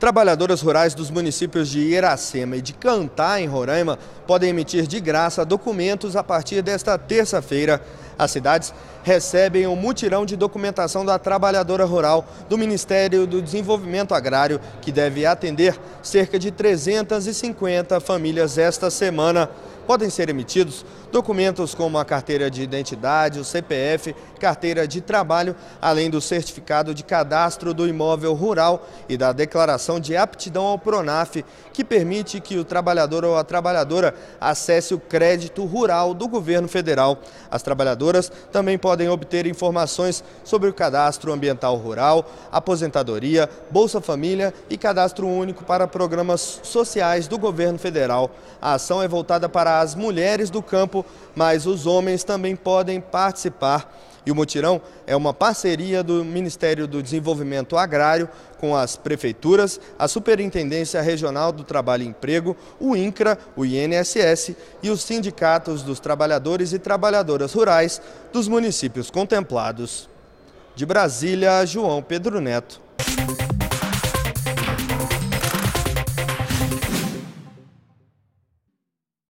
Trabalhadoras rurais dos municípios de Iracema e de Cantá, em Roraima, podem emitir de graça documentos a partir desta terça-feira. As cidades recebem um mutirão de documentação da trabalhadora rural do Ministério do Desenvolvimento Agrário, que deve atender cerca de 350 famílias esta semana. Podem ser emitidos documentos como a carteira de identidade, o CPF, carteira de trabalho, além do certificado de cadastro do imóvel rural e da declaração de aptidão ao Pronaf, que permite que o trabalhador ou a trabalhadora acesse o crédito rural do governo federal. As trabalhadoras também podem obter informações sobre o cadastro ambiental rural, aposentadoria, Bolsa Família e cadastro único para programas sociais do governo federal. A ação é voltada para as mulheres do campo, mas os homens também podem participar. E o Motirão é uma parceria do Ministério do Desenvolvimento Agrário com as prefeituras, a Superintendência Regional do Trabalho e Emprego, o INCRA, o INSS e os sindicatos dos trabalhadores e trabalhadoras rurais dos municípios contemplados. De Brasília, João Pedro Neto.